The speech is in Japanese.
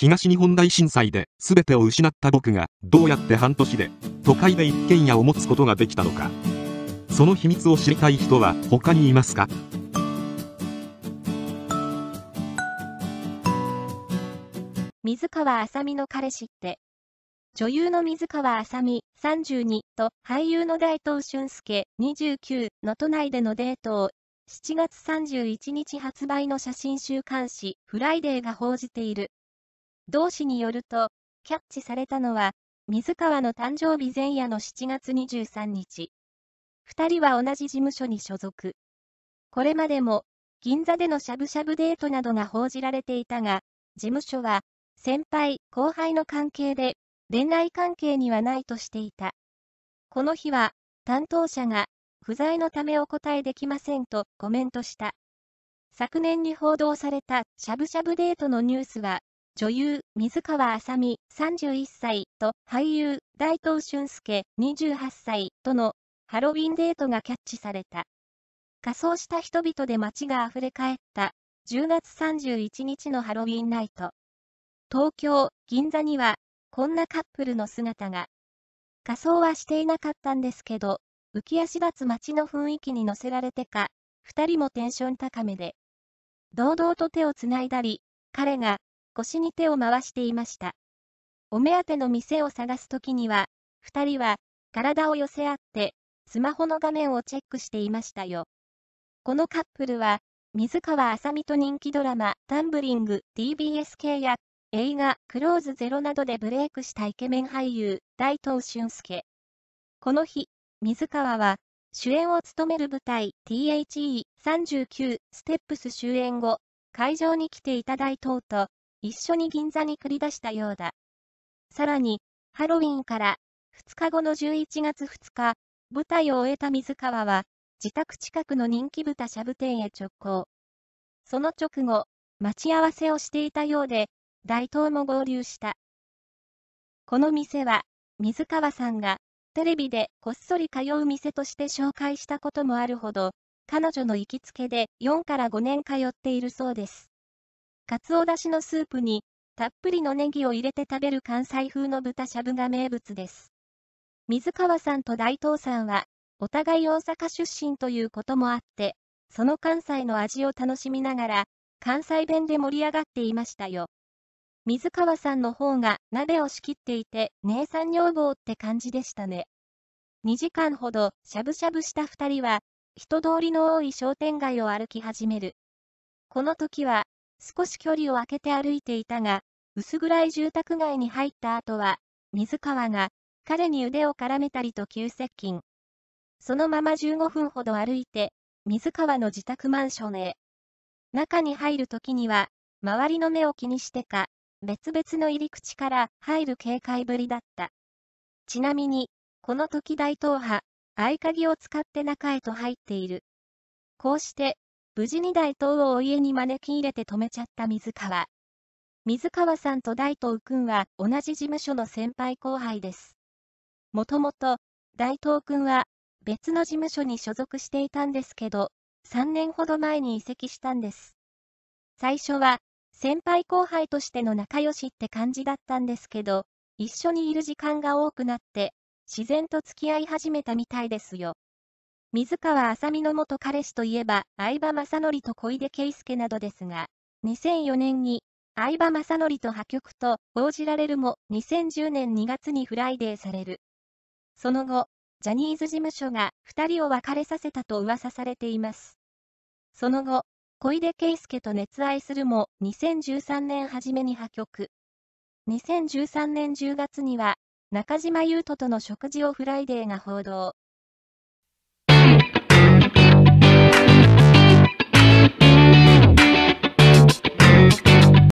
東日本大震災で全てを失った僕がどうやって半年で都会で一軒家を持つことができたのかその秘密を知りたい人は他にいますか水川あさみの彼氏って女優の水川あさみ32と俳優の大東俊介29の都内でのデートを7月31日発売の写真週刊誌「フライデー」が報じている。同氏によると、キャッチされたのは、水川の誕生日前夜の7月23日。二人は同じ事務所に所属。これまでも、銀座でのしゃぶしゃぶデートなどが報じられていたが、事務所は、先輩、後輩の関係で、恋愛関係にはないとしていた。この日は、担当者が、不在のためお答えできませんとコメントした。昨年に報道されたしゃぶしゃぶデートのニュースは女優、水川あさみ、31歳と俳優、大東俊介、28歳とのハロウィンデートがキャッチされた。仮装した人々で街が溢れ返った10月31日のハロウィンナイト。東京、銀座にはこんなカップルの姿が。仮装はしていなかったんですけど、浮き足立つ街の雰囲気に乗せられてか、二人もテンション高めで。堂々と手をつないだり、彼が腰に手を回していました。お目当ての店を探すときには、二人は体を寄せ合って、スマホの画面をチェックしていましたよ。このカップルは、水川あさみと人気ドラマ、タンブリング、TBS 系や、映画、クローズゼロなどでブレイクしたイケメン俳優、大東俊介。この日、水川は、主演を務める舞台、THE39 ステップス終演後、会場に来ていた大東と、一緒に銀座に繰り出したようだ。さらに、ハロウィンから2日後の11月2日、舞台を終えた水川は、自宅近くの人気豚しゃぶ店へ直行。その直後、待ち合わせをしていたようで、大東も合流した。この店は、水川さんが、テレビでこっそり通う店として紹介したこともあるほど、彼女の行きつけで4から5年通っているそうです。かつおだしのスープに、たっぷりのネギを入れて食べる関西風の豚しゃぶが名物です。水川さんと大東さんは、お互い大阪出身ということもあって、その関西の味を楽しみながら、関西弁で盛り上がっていましたよ。水川さんの方が鍋を仕切っていて、姉さん女房って感じでしたね。2時間ほどしゃぶしゃぶした2人は、人通りの多い商店街を歩き始める。この時は、少し距離を空けて歩いていたが、薄暗い住宅街に入った後は、水川が、彼に腕を絡めたりと急接近。そのまま15分ほど歩いて、水川の自宅マンションへ。中に入る時には、周りの目を気にしてか、別々の入り口から入る警戒ぶりだった。ちなみに、この時大東派、合鍵を使って中へと入っている。こうして、無事に大東をお家に招き入れて止めちゃった水川。水川さんと大東くんは同じ事務所の先輩後輩です。もともと、大東くんは別の事務所に所属していたんですけど、3年ほど前に移籍したんです。最初は、先輩後輩としての仲良しって感じだったんですけど、一緒にいる時間が多くなって、自然と付き合い始めたみたいですよ。水川あさみの元彼氏といえば、相葉雅紀と小出圭介などですが、2004年に、相葉雅紀と破局と、応じられるも、2010年2月にフライデーされる。その後、ジャニーズ事務所が2人を別れさせたと噂されています。その後、小出圭介と熱愛するも、2013年初めに破局。2013年10月には、中島優斗との食事をフライデーが報道。